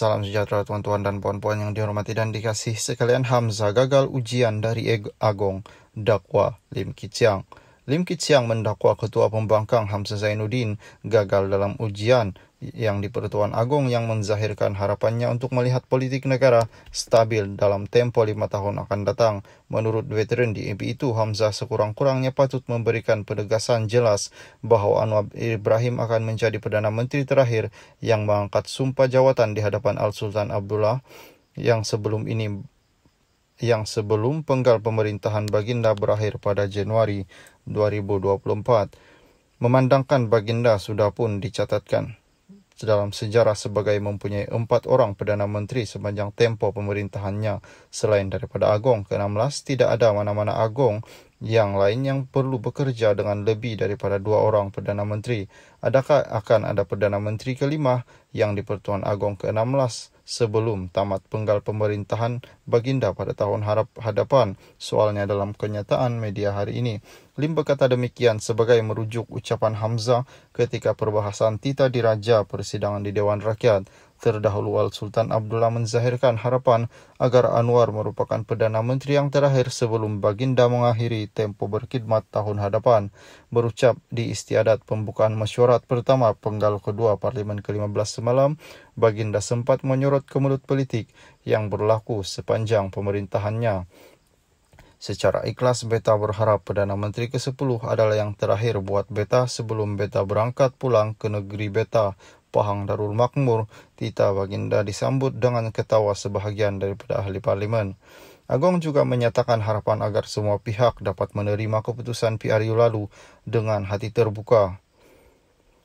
Salam sejahtera tuan-tuan dan puan-puan yang dihormati dan dikasih sekalian Hamza gagal ujian dari Eg Agong dakwa Lim Kiciang. Lim Kiciang mendakwa Ketua Pembangkang Hamzah Zainuddin gagal dalam ujian yang di Pertuan Agong yang menzahirkan harapannya untuk melihat politik negara stabil dalam tempo lima tahun akan datang. Menurut veteran di MP itu, Hamzah sekurang-kurangnya patut memberikan penegasan jelas bahawa Anwar Ibrahim akan menjadi Perdana Menteri terakhir yang mengangkat sumpah jawatan di hadapan Al-Sultan Abdullah yang sebelum ini yang sebelum penggal pemerintahan Baginda berakhir pada Januari 2024 memandangkan Baginda sudah pun dicatatkan dalam sejarah sebagai mempunyai empat orang Perdana Menteri sepanjang tempoh pemerintahannya. Selain daripada Agong ke-16, tidak ada mana-mana Agong yang lain yang perlu bekerja dengan lebih daripada dua orang Perdana Menteri. Adakah akan ada Perdana Menteri kelima yang di-Pertuan Agong ke-16 sebelum tamat penggal pemerintahan baginda pada tahun harap hadapan? Soalnya dalam kenyataan media hari ini. Lim berkata demikian sebagai merujuk ucapan Hamzah ketika perbahasan Tita Diraja persidangan di Dewan Rakyat. Terdahulu Al Sultan Abdullah menzahirkan harapan agar Anwar merupakan Perdana Menteri yang terakhir sebelum baginda mengakhiri tempo berkhidmat tahun hadapan. Berucap di istiadat pembukaan mesyuarat pertama penggal kedua Parlimen ke-15 semalam, baginda sempat menyorot kemulut politik yang berlaku sepanjang pemerintahannya. Secara ikhlas, Beta berharap Perdana Menteri ke-10 adalah yang terakhir buat Beta sebelum Beta berangkat pulang ke negeri Beta Pahang Darul Makmur, Tita Baginda disambut dengan ketawa sebahagian daripada ahli parlimen. Agong juga menyatakan harapan agar semua pihak dapat menerima keputusan PRU lalu dengan hati terbuka.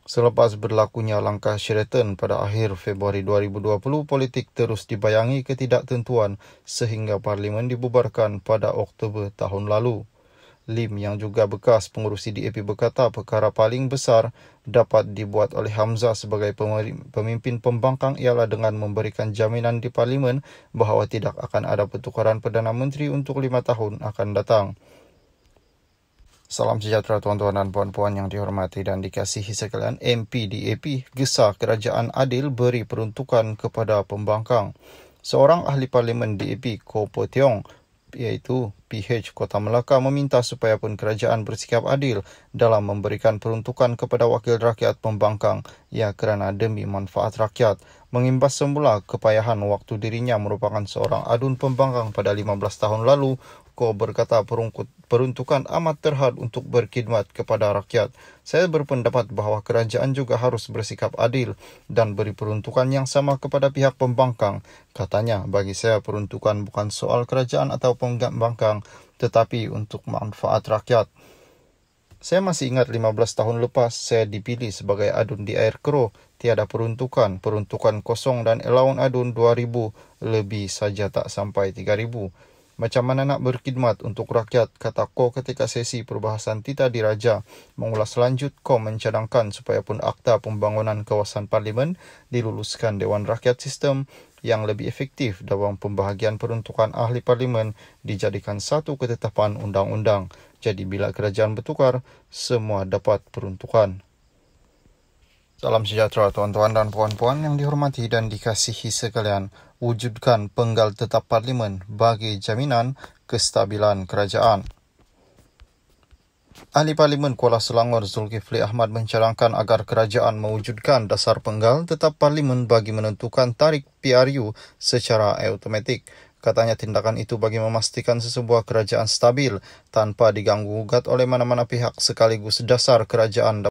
Selepas berlakunya langkah Sheraton pada akhir Februari 2020, politik terus dibayangi ketidaktentuan sehingga parlimen dibubarkan pada Oktober tahun lalu. Lim yang juga bekas pengurusi DAP berkata perkara paling besar dapat dibuat oleh Hamzah sebagai pemimpin pembangkang ialah dengan memberikan jaminan di parlimen bahawa tidak akan ada pertukaran Perdana Menteri untuk lima tahun akan datang. Salam sejahtera tuan-tuan dan puan-puan yang dihormati dan dikasihi sekalian MP DAP gesa kerajaan adil beri peruntukan kepada pembangkang. Seorang ahli parlimen DAP, Ko Po Tiong, iaitu PH Kota Melaka meminta supaya pun kerajaan bersikap adil dalam memberikan peruntukan kepada wakil rakyat pembangkang ya kerana demi manfaat rakyat. Mengimbas semula kepayahan waktu dirinya merupakan seorang adun pembangkang pada 15 tahun lalu, Ko berkata perungkut peruntukan amat terhad untuk berkhidmat kepada rakyat. Saya berpendapat bahawa kerajaan juga harus bersikap adil dan beri peruntukan yang sama kepada pihak pembangkang. Katanya, bagi saya peruntukan bukan soal kerajaan atau pembangkang tetapi untuk manfaat rakyat. Saya masih ingat 15 tahun lepas saya dipilih sebagai adun di Air Keroh. Tiada peruntukan, peruntukan kosong dan elaun adun 2000 lebih saja tak sampai 3000. Macam mana nak berkhidmat untuk rakyat, kata Ko ketika sesi perbahasan Tita Diraja mengulas lanjut Ko mencadangkan supaya pun Akta Pembangunan Kawasan Parlimen diluluskan Dewan Rakyat Sistem yang lebih efektif dalam pembahagian peruntukan ahli parlimen dijadikan satu ketetapan undang-undang. Jadi bila kerajaan bertukar, semua dapat peruntukan. Salam sejahtera tuan-tuan dan puan-puan yang dihormati dan dikasihi sekalian. Wujudkan penggal tetap parlimen bagi jaminan kestabilan kerajaan. Ahli Parlimen Kuala Selangor Zulkifli Ahmad mencarangkan agar kerajaan mewujudkan dasar penggal tetap parlimen bagi menentukan tarik PRU secara automatik. Katanya tindakan itu bagi memastikan sesebuah kerajaan stabil tanpa diganggu-gugat oleh mana-mana pihak sekaligus dasar kerajaan